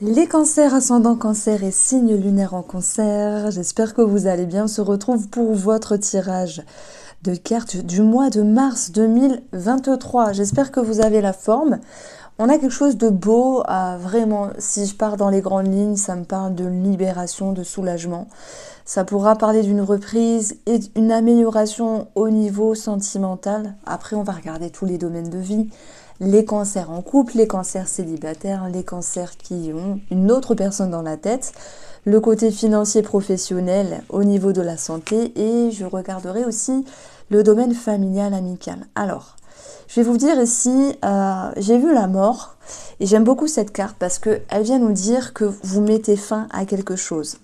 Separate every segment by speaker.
Speaker 1: Les cancers ascendant cancer et signes lunaires en cancer, j'espère que vous allez bien, on se retrouve pour votre tirage de cartes du mois de mars 2023. J'espère que vous avez la forme. On a quelque chose de beau, à vraiment, si je pars dans les grandes lignes, ça me parle de libération, de soulagement. Ça pourra parler d'une reprise et d'une amélioration au niveau sentimental. Après, on va regarder tous les domaines de vie les cancers en couple, les cancers célibataires, les cancers qui ont une autre personne dans la tête, le côté financier professionnel au niveau de la santé et je regarderai aussi le domaine familial amical. Alors, je vais vous dire ici, euh, j'ai vu la mort et j'aime beaucoup cette carte parce qu'elle vient nous dire que vous mettez fin à quelque chose.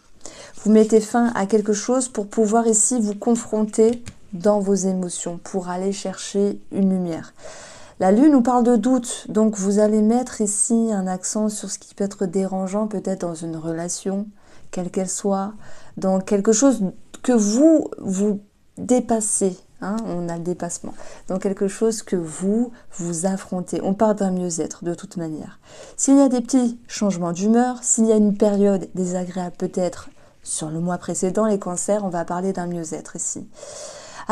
Speaker 1: Vous mettez fin à quelque chose pour pouvoir ici vous confronter dans vos émotions, pour aller chercher une lumière. La lune nous parle de doute, donc vous allez mettre ici un accent sur ce qui peut être dérangeant peut-être dans une relation, quelle qu'elle soit, dans quelque chose que vous vous dépassez. Hein, on a le dépassement. Dans quelque chose que vous vous affrontez. On parle d'un mieux-être de toute manière. S'il y a des petits changements d'humeur, s'il y a une période désagréable peut-être sur le mois précédent, les cancers, on va parler d'un mieux-être ici.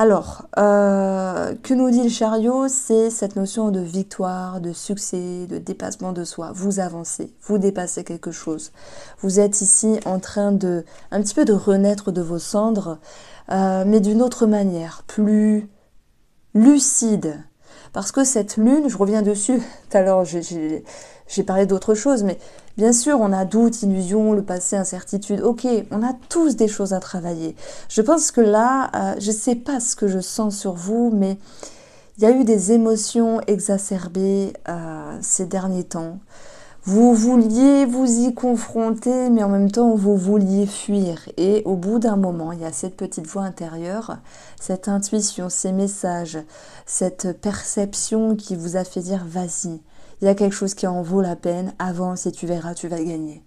Speaker 1: Alors, euh, que nous dit le chariot C'est cette notion de victoire, de succès, de dépassement de soi. Vous avancez, vous dépassez quelque chose. Vous êtes ici en train de, un petit peu de renaître de vos cendres, euh, mais d'une autre manière, plus lucide, parce que cette lune, je reviens dessus, tout à l'heure j'ai parlé d'autre chose, mais bien sûr on a doute, illusion, le passé, incertitude, ok, on a tous des choses à travailler. Je pense que là, euh, je ne sais pas ce que je sens sur vous, mais il y a eu des émotions exacerbées euh, ces derniers temps. Vous vouliez vous y confronter, mais en même temps, vous vouliez fuir. Et au bout d'un moment, il y a cette petite voix intérieure, cette intuition, ces messages, cette perception qui vous a fait dire vas-y, il y a quelque chose qui en vaut la peine, avance et tu verras, tu vas gagner.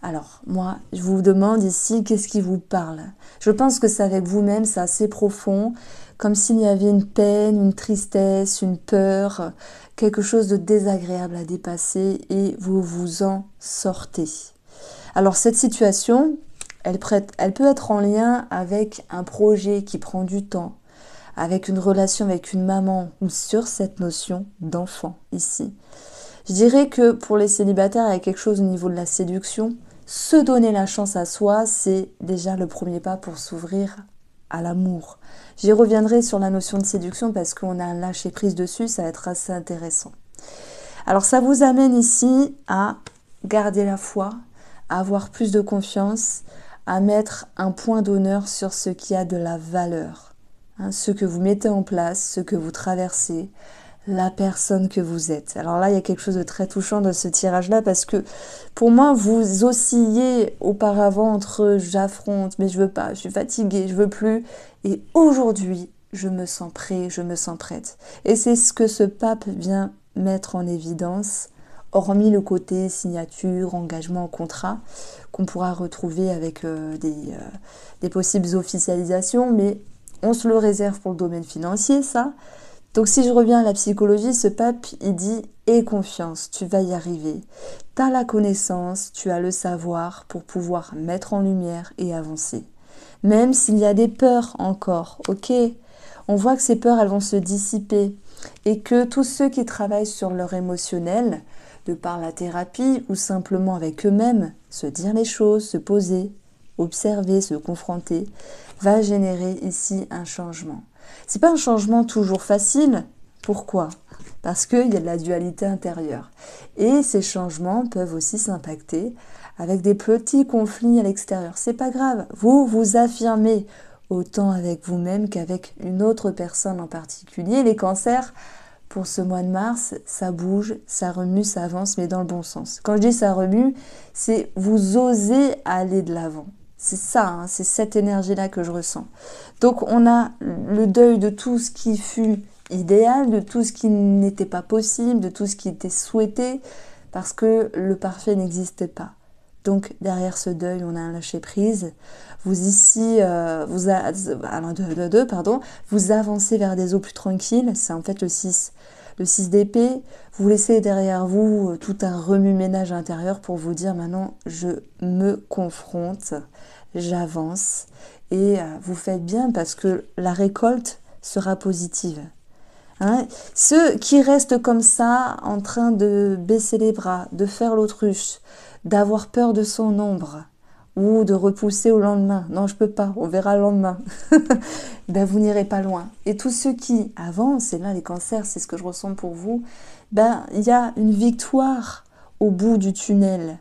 Speaker 1: Alors, moi, je vous demande ici, qu'est-ce qui vous parle Je pense que c'est avec vous-même, c'est assez profond comme s'il y avait une peine, une tristesse, une peur, quelque chose de désagréable à dépasser et vous vous en sortez. Alors cette situation, elle, prête, elle peut être en lien avec un projet qui prend du temps, avec une relation avec une maman ou sur cette notion d'enfant ici. Je dirais que pour les célibataires, il y a quelque chose au niveau de la séduction. Se donner la chance à soi, c'est déjà le premier pas pour s'ouvrir à l'amour. J'y reviendrai sur la notion de séduction parce qu'on a lâcher prise dessus, ça va être assez intéressant. Alors ça vous amène ici à garder la foi, à avoir plus de confiance, à mettre un point d'honneur sur ce qui a de la valeur, hein, ce que vous mettez en place, ce que vous traversez, la personne que vous êtes. Alors là, il y a quelque chose de très touchant dans ce tirage-là parce que pour moi, vous oscilliez auparavant entre j'affronte, mais je veux pas, je suis fatiguée, je veux plus. Et aujourd'hui, je me sens prêt, je me sens prête. Et c'est ce que ce pape vient mettre en évidence, hormis le côté signature, engagement, contrat, qu'on pourra retrouver avec euh, euh, des possibles officialisations, mais on se le réserve pour le domaine financier, ça. Donc si je reviens à la psychologie, ce pape, il dit Aie confiance, tu vas y arriver. Tu as la connaissance, tu as le savoir pour pouvoir mettre en lumière et avancer. Même s'il y a des peurs encore, ok On voit que ces peurs, elles vont se dissiper. Et que tous ceux qui travaillent sur leur émotionnel, de par la thérapie ou simplement avec eux-mêmes, se dire les choses, se poser, observer, se confronter, va générer ici un changement. C'est pas un changement toujours facile. Pourquoi Parce qu'il y a de la dualité intérieure. Et ces changements peuvent aussi s'impacter avec des petits conflits à l'extérieur. C'est pas grave. Vous vous affirmez autant avec vous-même qu'avec une autre personne en particulier. Les cancers, pour ce mois de mars, ça bouge, ça remue, ça avance, mais dans le bon sens. Quand je dis ça remue, c'est vous osez aller de l'avant. C'est ça, hein, c'est cette énergie-là que je ressens. Donc on a le deuil de tout ce qui fut idéal, de tout ce qui n'était pas possible, de tout ce qui était souhaité, parce que le parfait n'existait pas. Donc derrière ce deuil, on a un lâcher prise. Vous ici, euh, pardon, vous avancez vers des eaux plus tranquilles. C'est en fait le 6 le 6 d'épée, vous laissez derrière vous euh, tout un remue-ménage intérieur pour vous dire maintenant je me confronte, j'avance et euh, vous faites bien parce que la récolte sera positive. Hein. Ceux qui restent comme ça en train de baisser les bras, de faire l'autruche, d'avoir peur de son ombre, ou de repousser au lendemain. Non, je peux pas, on verra le lendemain. ben, vous n'irez pas loin. Et tous ceux qui avancent, et là les cancers, c'est ce que je ressens pour vous, ben il y a une victoire au bout du tunnel.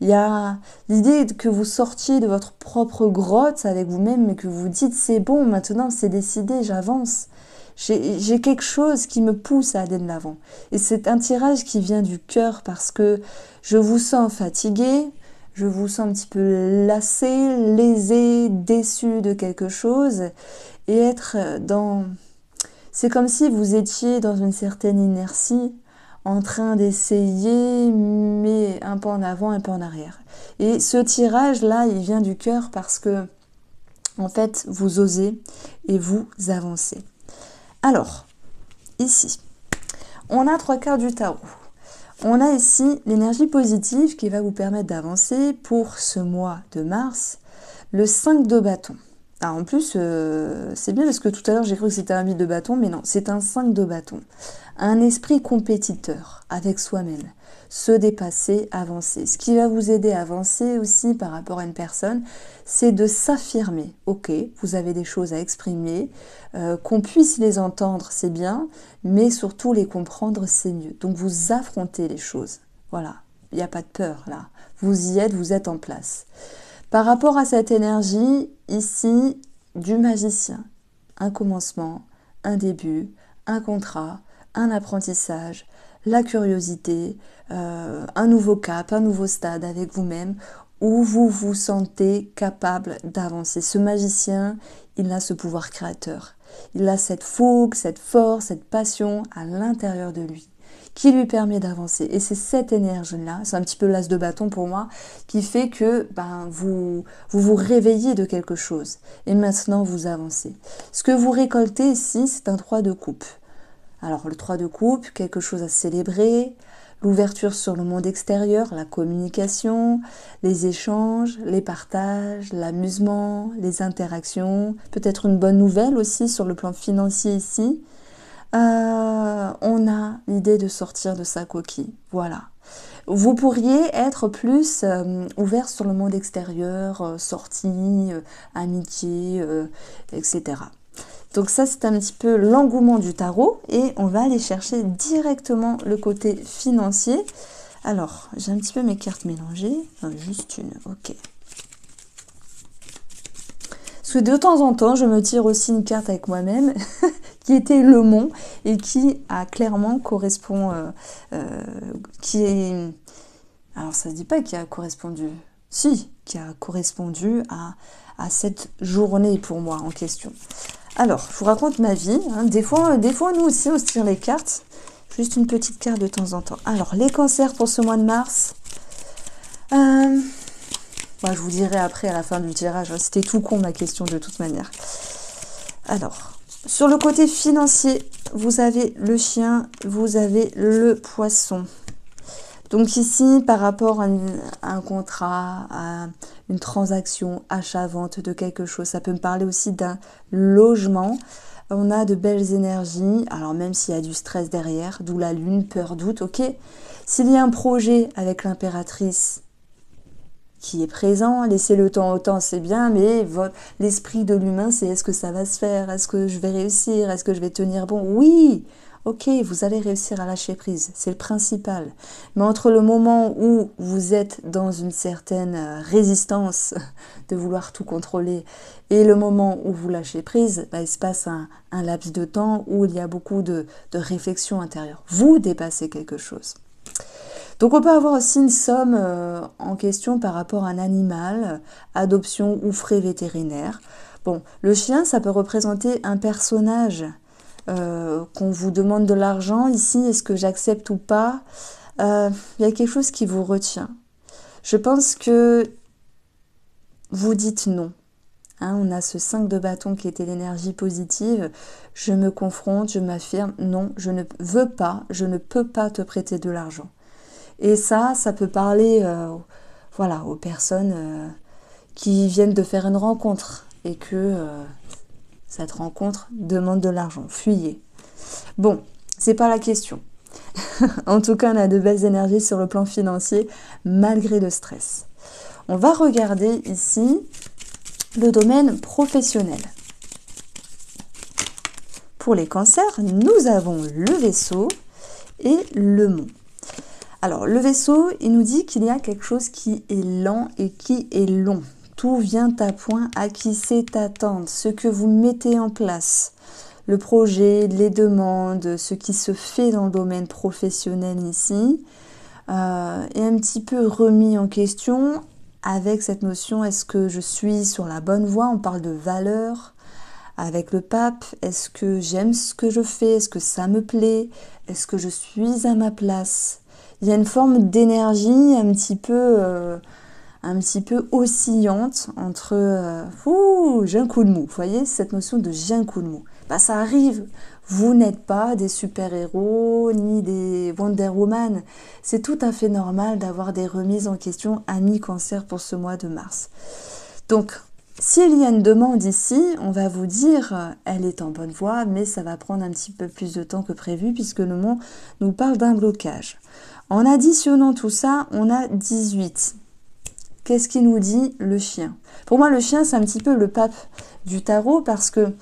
Speaker 1: Il y a l'idée que vous sortiez de votre propre grotte avec vous-même et que vous dites c'est bon, maintenant c'est décidé, j'avance. J'ai quelque chose qui me pousse à aller de l'avant. Et c'est un tirage qui vient du cœur parce que je vous sens fatigué, je vous sens un petit peu lassé, lésé, déçu de quelque chose, et être dans... C'est comme si vous étiez dans une certaine inertie, en train d'essayer, mais un pas en avant, un pas en arrière. Et ce tirage-là, il vient du cœur parce que, en fait, vous osez et vous avancez. Alors, ici, on a trois quarts du tarot. On a ici l'énergie positive qui va vous permettre d'avancer pour ce mois de mars, le 5 de bâton. Alors ah, en plus, euh, c'est bien parce que tout à l'heure j'ai cru que c'était un 8 de bâton, mais non, c'est un 5 de bâton. Un esprit compétiteur avec soi-même se dépasser, avancer. Ce qui va vous aider à avancer aussi par rapport à une personne, c'est de s'affirmer. Ok, vous avez des choses à exprimer, euh, qu'on puisse les entendre, c'est bien, mais surtout les comprendre, c'est mieux. Donc vous affrontez les choses. Voilà, il n'y a pas de peur là. Vous y êtes, vous êtes en place. Par rapport à cette énergie, ici, du magicien, un commencement, un début, un contrat, un apprentissage, la curiosité, euh, un nouveau cap, un nouveau stade avec vous-même où vous vous sentez capable d'avancer. Ce magicien, il a ce pouvoir créateur. Il a cette fougue, cette force, cette passion à l'intérieur de lui qui lui permet d'avancer. Et c'est cette énergie-là, c'est un petit peu l'as de bâton pour moi, qui fait que ben, vous, vous vous réveillez de quelque chose. Et maintenant, vous avancez. Ce que vous récoltez ici, c'est un 3 de coupe. Alors le 3 de coupe, quelque chose à célébrer, l'ouverture sur le monde extérieur, la communication, les échanges, les partages, l'amusement, les interactions, peut-être une bonne nouvelle aussi sur le plan financier ici. Euh, on a l'idée de sortir de sa coquille. Voilà. Vous pourriez être plus euh, ouvert sur le monde extérieur, euh, sortie, amitié, etc. Donc ça, c'est un petit peu l'engouement du tarot et on va aller chercher directement le côté financier. Alors, j'ai un petit peu mes cartes mélangées. juste une, ok. Parce que de temps en temps, je me tire aussi une carte avec moi-même qui était le mont et qui a clairement correspond, euh, euh, qui est... Alors ça ne dit pas qui a correspondu. Si, qui a correspondu à cette journée pour moi en question. Alors, je vous raconte ma vie. Hein. Des, fois, des fois, nous aussi, on se tire les cartes. Juste une petite carte de temps en temps. Alors, les cancers pour ce mois de mars. Euh, bah, je vous dirai après à la fin du tirage. Hein. C'était tout con ma question de toute manière. Alors, sur le côté financier, vous avez le chien, vous avez le poisson. Donc ici, par rapport à, un contrat, à une transaction, achat-vente de quelque chose, ça peut me parler aussi d'un logement. On a de belles énergies, alors même s'il y a du stress derrière, d'où la lune, peur, doute, ok. S'il y a un projet avec l'impératrice, qui est présent. laissez le temps au temps, c'est bien, mais l'esprit de l'humain, c'est est-ce que ça va se faire Est-ce que je vais réussir Est-ce que je vais tenir bon Oui Ok, vous allez réussir à lâcher prise, c'est le principal. Mais entre le moment où vous êtes dans une certaine euh, résistance de vouloir tout contrôler et le moment où vous lâchez prise, bah, il se passe un, laps de temps où il y a beaucoup de, réflexion intérieure. Vous dépassez quelque chose. Donc on peut avoir aussi une somme euh, en question par rapport à un animal, adoption ou frais vétérinaire. Bon, le chien, ça peut représenter un personnage euh, qu'on vous demande de l'argent ici, est-ce que j'accepte ou pas Il euh, y a quelque chose qui vous retient. Je pense que vous dites non. Hein, on a ce 5 de bâton qui était l'énergie positive. Je me confronte, je m'affirme, non, je ne veux pas, je ne peux pas te prêter de l'argent. Et ça, ça peut parler euh, voilà, aux personnes qui viennent de faire une rencontre et que cette rencontre demande de l'argent, fuyez. Bon, c'est pas la question. en tout cas, on a de belles énergies sur le plan financier malgré le stress. On va regarder ici le domaine professionnel. Pour les cancers, nous avons le vaisseau et le mont. Alors, le vaisseau, il nous dit qu'il y a quelque chose qui est lent et qui est long. Tout vient à point à qui c'est attendre, ce que vous mettez en place, le projet, les demandes, ce qui se fait dans le domaine professionnel ici, euh, est un petit peu remis en question avec cette notion est-ce que je suis sur la bonne voie On parle de valeur avec le pape. Est-ce que j'aime ce que je fais Est-ce que ça me plaît Est-ce que je suis à ma place Il y a une forme d'énergie un petit peu. Euh, un petit peu oscillante entre euh, j'ai un coup de mou. Vous voyez cette notion de j'ai un coup de mou. Bah, ça arrive. Vous n'êtes pas des super-héros ni des Wonder Woman. C'est tout à fait normal d'avoir des remises en question à mi-cancer pour ce mois de mars. Donc, s'il y a une demande ici, on va vous dire euh, elle est en bonne voie, mais ça va prendre un petit peu plus de temps que prévu puisque le monde nous parle d'un blocage. En additionnant tout ça, on a 18. Qu'est-ce qui nous dit le chien Pour moi, le chien, c'est un petit peu le pape du tarot parce que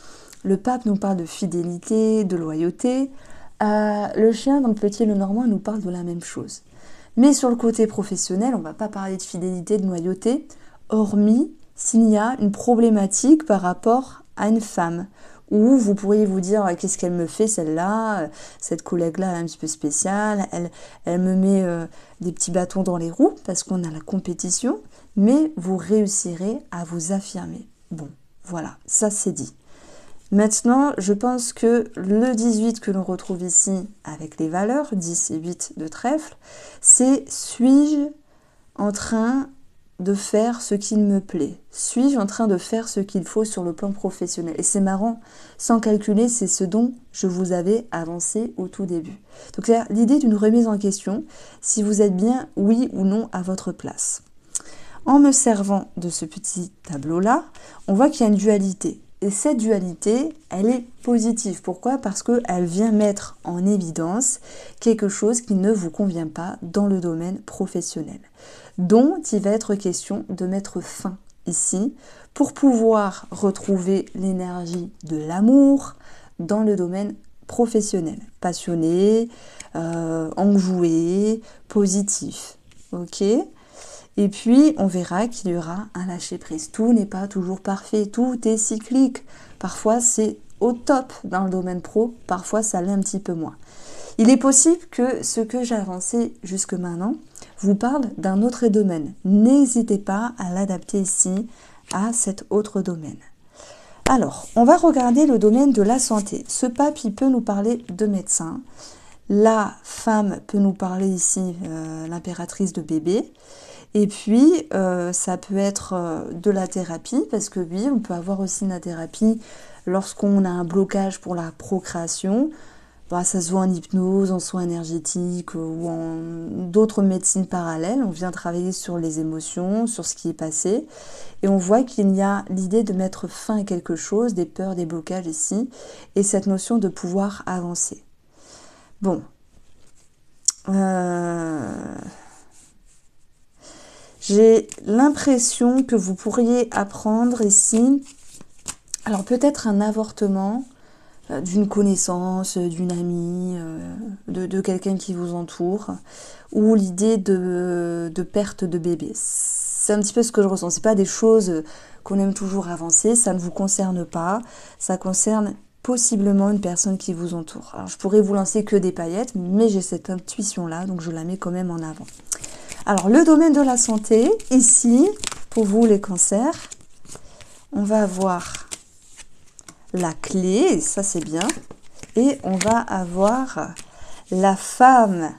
Speaker 1: le pape nous parle de fidélité, de loyauté. Euh, le chien, dans le petit le normand, nous parle de la même chose. Mais sur le côté professionnel, on ne va pas parler de fidélité, de loyauté, hormis s'il y a une problématique par rapport à une femme ou vous pourriez vous dire euh, qu'est-ce qu'elle me fait celle-là, euh, cette collègue-là un petit peu spéciale, elle, elle me met euh, des petits bâtons dans les roues parce qu'on a la compétition, mais vous réussirez à vous affirmer. Bon, voilà, ça c'est dit. Maintenant, je pense que le 18 que l'on retrouve ici avec les valeurs 10 et 8 de trèfle, c'est suis-je en train de faire ce qu'il me plaît Suis-je en train de faire ce qu'il faut sur le plan professionnel Et c'est marrant, sans calculer, c'est ce dont je vous avais avancé au tout début. Donc l'idée d'une remise en question, si vous êtes bien oui ou non à votre place. En me servant de ce petit tableau-là, on voit qu'il y a une dualité. Et cette dualité, elle est positive. Pourquoi Parce qu'elle vient mettre en évidence quelque chose qui ne vous convient pas dans le domaine professionnel. Dont il va être question de mettre fin ici pour pouvoir retrouver l'énergie de l'amour dans le domaine professionnel. Passionné, euh, enjoué, positif. ok et puis, on verra qu'il y aura un lâcher-prise. Tout n'est pas toujours parfait, tout est cyclique. Parfois, c'est au top dans le domaine pro, parfois, ça l'est un petit peu moins. Il est possible que ce que j'ai avancé jusque maintenant vous parle d'un autre domaine. N'hésitez pas à l'adapter ici à cet autre domaine. Alors, on va regarder le domaine de la santé. Ce pape, il peut nous parler de médecin. La femme peut nous parler ici, euh, l'impératrice de bébé. Et puis, euh, ça peut être euh, de la thérapie, parce que oui, on peut avoir aussi de la thérapie lorsqu'on a un blocage pour la procréation. Bah, ça se voit en hypnose, en soins énergétiques euh, ou en d'autres médecines parallèles. On vient travailler sur les émotions, sur ce qui est passé. Et on voit qu'il y a l'idée de mettre fin à quelque chose, des peurs, des blocages ici, et cette notion de pouvoir avancer. Bon. Euh... J'ai l'impression que vous pourriez apprendre ici, alors peut-être un avortement euh, d'une connaissance, euh, d'une amie, euh, de, quelqu'un qui vous entoure, ou l'idée de, perte de bébé. C'est un petit peu ce que je ressens. C'est pas des choses qu'on aime toujours avancer, ça ne vous concerne pas, ça concerne possiblement une personne qui vous entoure. Alors je pourrais vous lancer que des paillettes, mais j'ai cette intuition là, donc je la mets quand même en avant. Alors, le domaine de la santé, ici, pour vous les cancers, on va avoir la clé, ça c'est bien, et on va avoir la femme,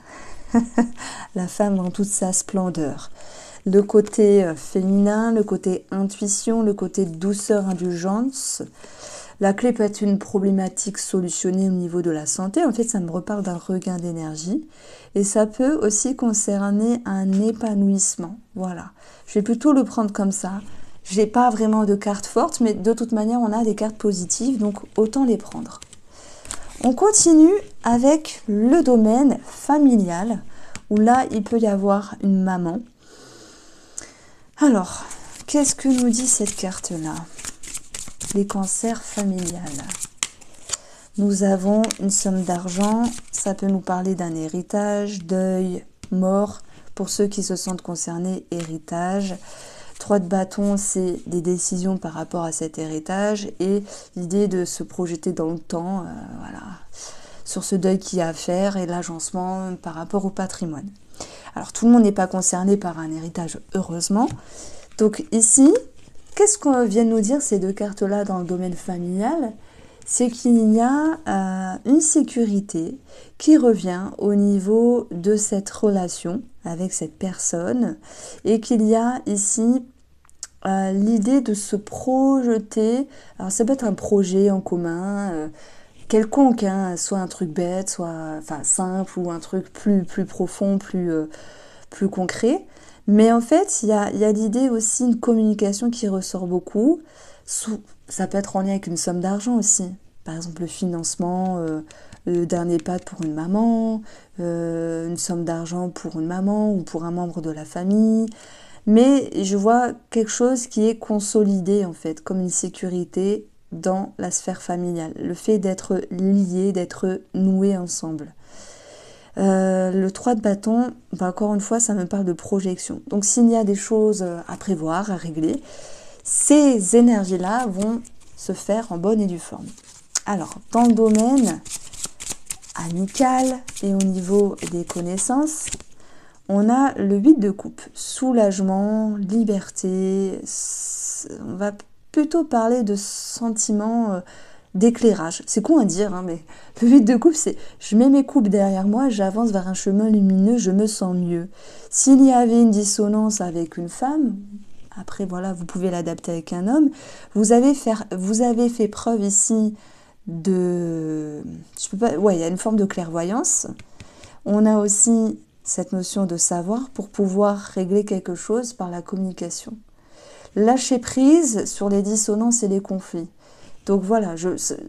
Speaker 1: la femme dans toute sa splendeur. Le côté euh, féminin, le côté intuition, le côté douceur, indulgence, la clé peut être une problématique solutionnée au niveau de la santé. En fait, ça me reparle d'un regain d'énergie. Et ça peut aussi concerner un épanouissement. Voilà. Je vais plutôt le prendre comme ça. Je n'ai pas vraiment de cartes fortes, mais de toute manière, on a des cartes positives, donc autant les prendre. On continue avec le domaine familial, où là, il peut y avoir une maman. Alors, qu'est-ce que nous dit cette carte-là les cancers familiales. Nous avons une somme d'argent, ça peut nous parler d'un héritage, deuil, mort, pour ceux qui se sentent concernés, héritage. Trois de bâton, c'est des décisions par rapport à cet héritage et l'idée de se projeter dans le temps, euh, voilà, sur ce deuil qu'il y a à faire et l'agencement par rapport au patrimoine. Alors tout le monde n'est pas concerné par un héritage, heureusement. Donc ici, Qu'est-ce qu'on vient nous dire ces deux cartes-là dans le domaine familial C'est qu'il y a euh, une sécurité qui revient au niveau de cette relation avec cette personne et qu'il y a ici euh, l'idée de se projeter. Alors ça peut être un projet en commun. Euh, quelconque, hein, soit un truc bête, soit enfin simple ou un truc plus profond, plus concret, mais en fait, il y a, l'idée aussi, une communication qui ressort beaucoup. Ça peut être en lien avec une somme d'argent aussi. Par exemple, le financement le euh, euh, d'un EHPAD pour une maman, euh, une somme d'argent pour une maman ou pour un membre de la famille. Mais je vois quelque chose qui est consolidé en fait, comme une sécurité dans la sphère familiale. Le fait d'être lié, d'être noué ensemble. Euh, le 3 de bâton, bah, encore une fois, ça me parle de projection. Donc s'il y a des choses euh, à prévoir, à régler, ces énergies-là vont se faire en bonne et due forme. Alors, dans le domaine amical et au niveau des connaissances, on a le 8 de coupe, soulagement, liberté, on va plutôt parler de sentiments euh, d'éclairage. C'est con à dire, hein, mais le vide de coupe, c'est je mets mes coupes derrière moi, j'avance vers un chemin lumineux, je me sens mieux. S'il y avait une dissonance avec une femme, après voilà, vous pouvez l'adapter avec un homme, vous avez, vous avez fait preuve ici de... Je peux pas, ouais, il y a une forme de clairvoyance. On a aussi cette notion de savoir pour pouvoir régler quelque chose par la communication. Lâcher prise sur les dissonances et les conflits. Donc voilà,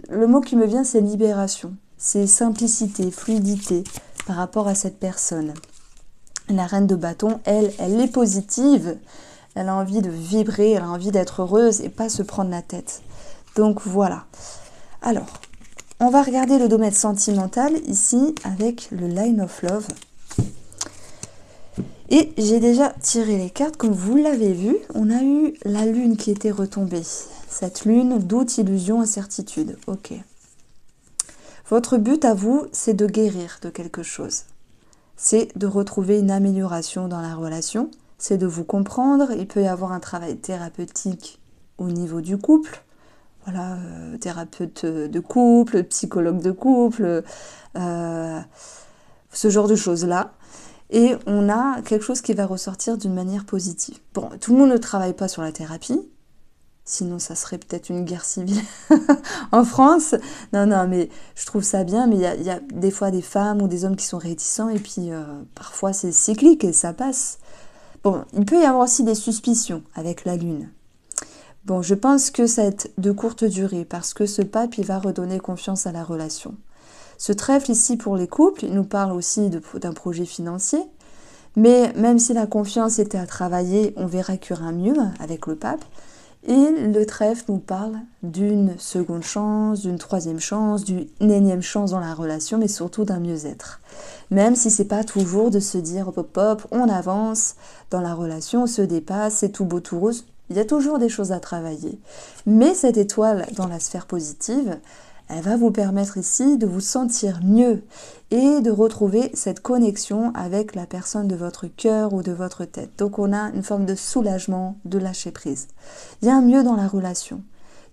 Speaker 1: le mot qui me vient, c'est libération. C'est simplicité, fluidité par rapport à cette personne. La reine de bâton, elle, elle est positive. Elle a envie de vibrer, elle a envie d'être heureuse et pas se prendre la tête. Donc voilà. Alors, on va regarder le domaine sentimental ici avec le line of love. Et j'ai déjà tiré les cartes, comme vous l'avez vu, on a eu la lune qui était retombée. Cette lune, doute, illusion, incertitude. Ok. Votre but à vous, c'est de guérir de quelque chose. C'est de retrouver une amélioration dans la relation. C'est de vous comprendre. Il peut y avoir un travail thérapeutique au niveau du couple. Voilà, euh, thérapeute de couple, psychologue de couple, euh, ce genre de choses-là et on a quelque chose qui va ressortir d'une manière positive. Bon, tout le monde ne travaille pas sur la thérapie, Sinon, ça serait peut-être une guerre civile en France. Non, non, mais je trouve ça bien. Mais il y, a des fois des femmes ou des hommes qui sont réticents. Et puis, euh, parfois, c'est cyclique et ça passe. Bon, il peut y avoir aussi des suspicions avec la Lune. Bon, je pense que c'est de courte durée parce que ce pape, il va redonner confiance à la relation. Ce trèfle ici pour les couples, il nous parle aussi d'un projet financier. Mais même si la confiance était à travailler, on verra qu'il y aura mieux avec le pape. Et le trèfle nous parle d'une seconde chance, d'une troisième chance, d'une énième chance dans la relation, mais surtout d'un mieux-être. Même si c'est pas toujours de se dire pop hop hop, on avance dans la relation, on se dépasse, c'est tout beau tout rose. Il y a toujours des choses à travailler. Mais cette étoile dans la sphère positive, elle va vous permettre ici de vous sentir mieux et de retrouver cette connexion avec la personne de votre cœur ou de votre tête. Donc on a une forme de soulagement, de lâcher prise. Il y a un mieux dans la relation.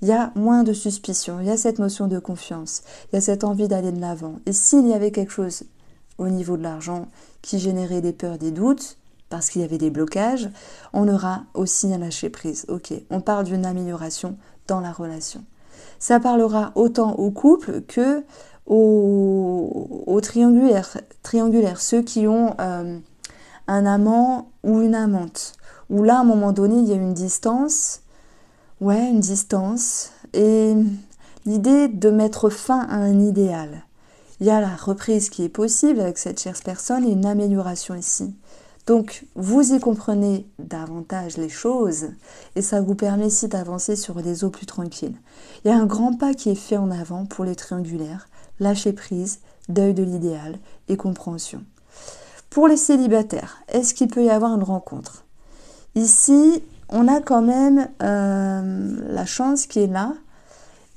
Speaker 1: Il y a moins de suspicion, il y a cette notion de confiance, il y a cette envie d'aller de l'avant. Et s'il y avait quelque chose au niveau de l'argent qui générait des peurs, des doutes, parce qu'il y avait des blocages, on aura aussi un lâcher prise. Ok, on parle d'une amélioration dans la relation. Ça parlera autant au couple que au triangulaire, triangulaires, ceux qui ont euh, un amant ou une amante. Où là, à un moment donné, il y a une distance. Ouais, une distance. Et l'idée de mettre fin à un idéal. Il y a la reprise qui est possible avec cette chère personne et une amélioration ici. Donc, vous y comprenez davantage les choses et ça vous permet aussi d'avancer sur des eaux plus tranquilles. Il y a un grand pas qui est fait en avant pour les triangulaires, lâcher prise, deuil de l'idéal et compréhension. Pour les célibataires, est-ce qu'il peut y avoir une rencontre Ici, on a quand même euh, la chance qui est là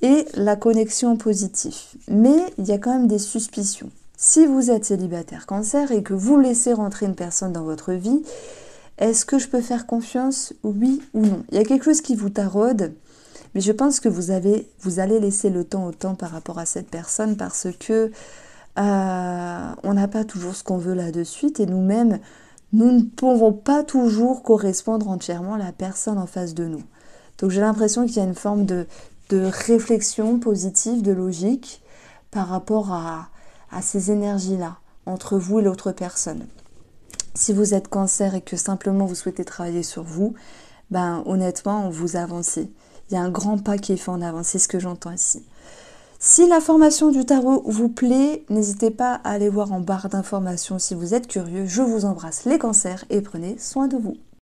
Speaker 1: et la connexion positive. Mais il y a quand même des suspicions. Si vous êtes célibataire cancer et que vous laissez rentrer une personne dans votre vie, est-ce que je peux faire confiance Oui ou non Il y a quelque chose qui vous taraude, mais je pense que vous, avez, vous allez laisser le temps au temps par rapport à cette personne parce que euh, on n'a pas toujours ce qu'on veut là de suite et nous-mêmes, nous ne pouvons pas toujours correspondre entièrement à la personne en face de nous. Donc j'ai l'impression qu'il y a une forme de réflexion positive, de logique par rapport à, à ces énergies-là entre vous et l'autre personne. Si vous êtes cancer et que simplement vous souhaitez travailler sur vous, ben honnêtement, vous avancez. Il y a un grand pas qui est fait en avance, c'est ce que j'entends ici. Si la formation du tarot vous plaît, n'hésitez pas à aller voir en barre d'informations si vous êtes curieux. Je vous embrasse les cancers et prenez soin de vous.